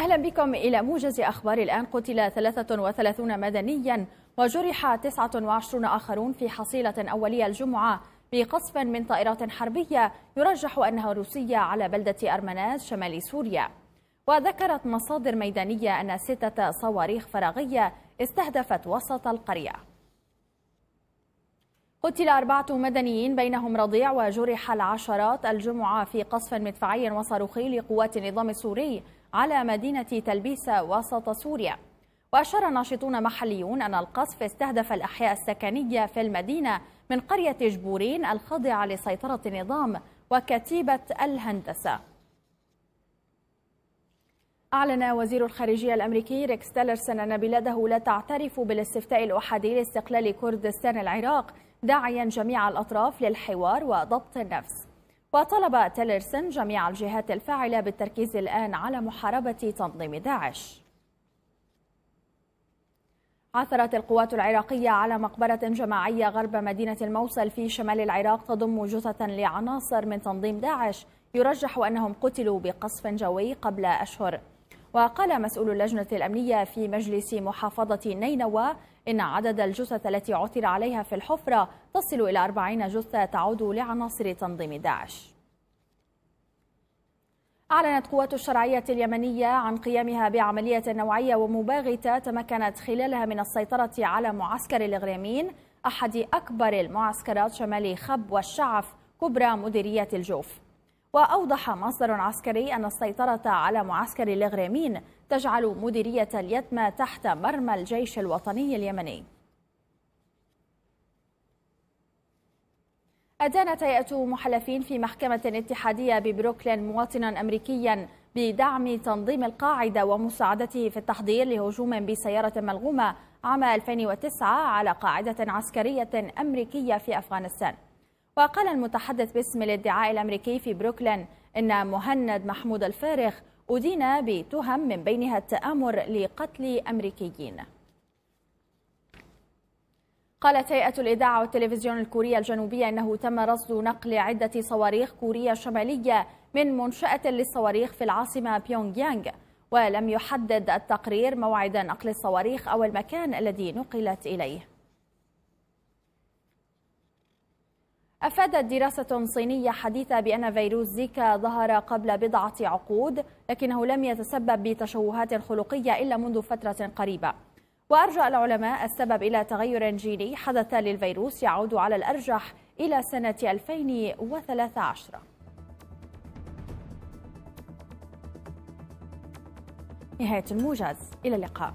أهلا بكم إلى موجز أخبار الآن قتل 33 مدنيا وجرح 29 آخرون في حصيلة أولية الجمعة بقصف من طائرات حربية يرجح أنها روسية على بلدة أرمناز شمال سوريا وذكرت مصادر ميدانية أن ستة صواريخ فراغية استهدفت وسط القرية قتل أربعة مدنيين بينهم رضيع وجرح العشرات الجمعة في قصف مدفعي وصاروخي لقوات النظام السوري على مدينة تلبيسة وسط سوريا وأشار ناشطون محليون أن القصف استهدف الأحياء السكنية في المدينة من قرية جبورين الخاضعة لسيطرة النظام وكتيبة الهندسة أعلن وزير الخارجية الأمريكي ريكس تيلرسون أن بلاده لا تعترف بالاستفتاء الأحادي لاستقلال كردستان العراق داعيا جميع الأطراف للحوار وضبط النفس وطلب تيلرسون جميع الجهات الفاعلة بالتركيز الآن على محاربة تنظيم داعش عثرت القوات العراقية على مقبرة جماعية غرب مدينة الموصل في شمال العراق تضم جثثا لعناصر من تنظيم داعش يرجح أنهم قتلوا بقصف جوي قبل أشهر وقال مسؤول اللجنة الأمنية في مجلس محافظة نينوى إن عدد الجثث التي عثر عليها في الحفرة تصل إلى 40 جثة تعود لعناصر تنظيم داعش أعلنت قوات الشرعية اليمنية عن قيامها بعملية نوعية ومباغتة تمكنت خلالها من السيطرة على معسكر الغريمين أحد أكبر المعسكرات شمال خب والشعف كبرى مديرية الجوف وأوضح مصدر عسكري أن السيطرة على معسكر الغريمين تجعل مديرية اليتمة تحت مرمى الجيش الوطني اليمني أدان تيئة محلفين في محكمة اتحادية ببروكلين مواطنا أمريكيا بدعم تنظيم القاعدة ومساعدته في التحضير لهجوم بسيارة ملغومة عام 2009 على قاعدة عسكرية أمريكية في أفغانستان وقال المتحدث باسم الادعاء الأمريكي في بروكلين إن مهند محمود الفارغ أدين بتهم من بينها التآمر لقتل أمريكيين قالت هيئة الإذاعة والتلفزيون الكورية الجنوبية أنه تم رصد نقل عدة صواريخ كورية شمالية من منشأة للصواريخ في العاصمة بيونغ يانغ ولم يحدد التقرير موعد نقل الصواريخ أو المكان الذي نقلت إليه أفادت دراسة صينية حديثة بأن فيروس زيكا ظهر قبل بضعة عقود لكنه لم يتسبب بتشوهات خلقية إلا منذ فترة قريبة وأرجى العلماء السبب إلى تغير جيني حدث للفيروس يعود على الأرجح إلى سنة 2013 نهاية الموجز إلى اللقاء